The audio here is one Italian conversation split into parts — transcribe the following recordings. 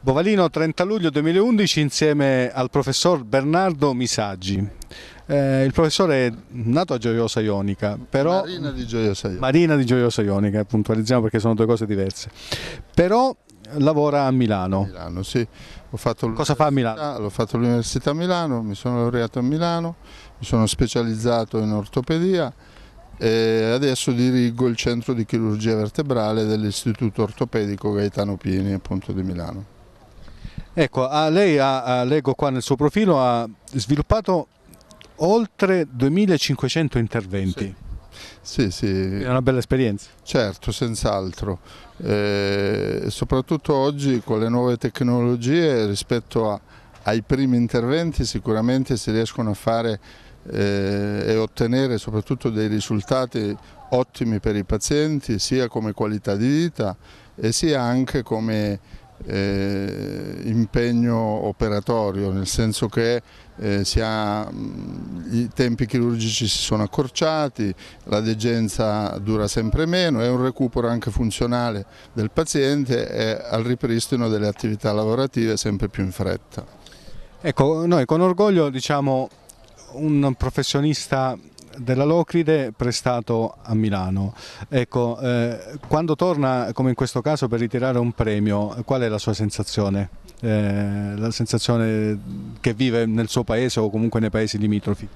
Bovalino 30 luglio 2011 insieme al professor Bernardo Misaggi. Eh, il professore è nato a Gioiosa Ionica, però... Marina di Gioiosa Ionica. Marina di Gioiosa Ionica, puntualizziamo perché sono due cose diverse. Però lavora a Milano. Milano sì. Cosa fa a Milano? L'ho fatto all'Università a Milano, mi sono laureato a Milano, mi sono specializzato in ortopedia e adesso dirigo il centro di chirurgia vertebrale dell'Istituto Ortopedico Gaetano Pini appunto di Milano. Ecco, a lei ha, leggo qua nel suo profilo, ha sviluppato oltre 2500 interventi. Sì, sì. sì. È una bella esperienza. Certo, senz'altro. Eh, soprattutto oggi con le nuove tecnologie rispetto a, ai primi interventi sicuramente si riescono a fare eh, e ottenere soprattutto dei risultati ottimi per i pazienti sia come qualità di vita e sia anche come eh, impegno operatorio, nel senso che eh, ha, i tempi chirurgici si sono accorciati, la degenza dura sempre meno, è un recupero anche funzionale del paziente e al ripristino delle attività lavorative sempre più in fretta. Ecco, noi con orgoglio diciamo un professionista della Locride prestato a Milano. Ecco, eh, quando torna, come in questo caso, per ritirare un premio, qual è la sua sensazione? Eh, la sensazione che vive nel suo paese o comunque nei paesi limitrofi?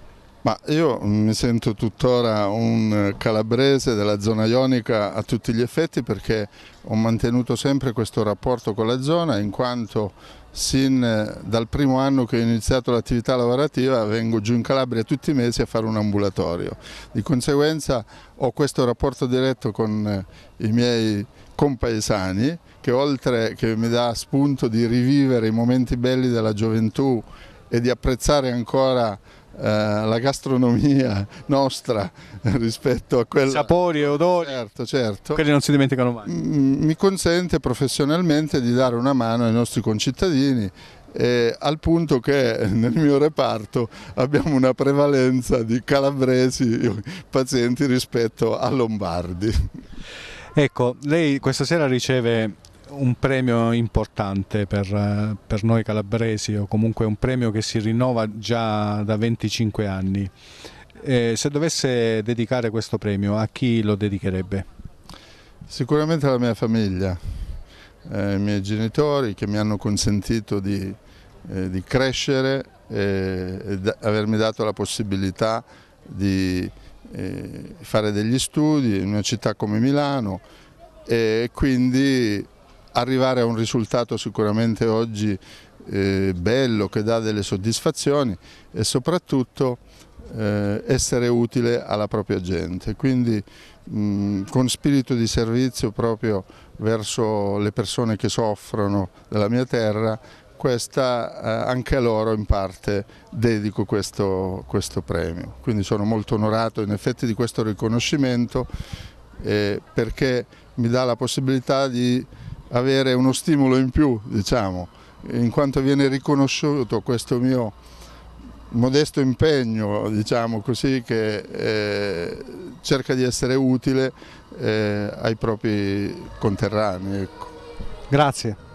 Ma io mi sento tuttora un calabrese della zona ionica a tutti gli effetti perché ho mantenuto sempre questo rapporto con la zona in quanto sin dal primo anno che ho iniziato l'attività lavorativa vengo giù in Calabria tutti i mesi a fare un ambulatorio. Di conseguenza ho questo rapporto diretto con i miei compaesani che oltre che mi dà spunto di rivivere i momenti belli della gioventù e di apprezzare ancora eh, la gastronomia nostra rispetto a quella... Sapori e odori. Certo, certo. Quelli non si dimenticano mai. Mi consente professionalmente di dare una mano ai nostri concittadini eh, al punto che nel mio reparto abbiamo una prevalenza di calabresi pazienti rispetto a lombardi. Ecco, lei questa sera riceve un premio importante per, per, noi calabresi o comunque un premio che si rinnova già da 25 anni. Eh, se dovesse dedicare questo premio a chi lo dedicherebbe? Sicuramente alla mia famiglia, eh, ai miei genitori che mi hanno consentito di, eh, di crescere e, e da, avermi dato la possibilità di eh, fare degli studi in una città come Milano e quindi arrivare a un risultato sicuramente oggi eh, bello, che dà delle soddisfazioni e soprattutto eh, essere utile alla propria gente, quindi mh, con spirito di servizio proprio verso le persone che soffrono della mia terra, questa, eh, anche a loro in parte dedico questo, questo premio, quindi sono molto onorato in effetti di questo riconoscimento eh, perché mi dà la possibilità di avere uno stimolo in più, diciamo, in quanto viene riconosciuto questo mio modesto impegno, diciamo così, che eh, cerca di essere utile eh, ai propri conterranei. Ecco. Grazie.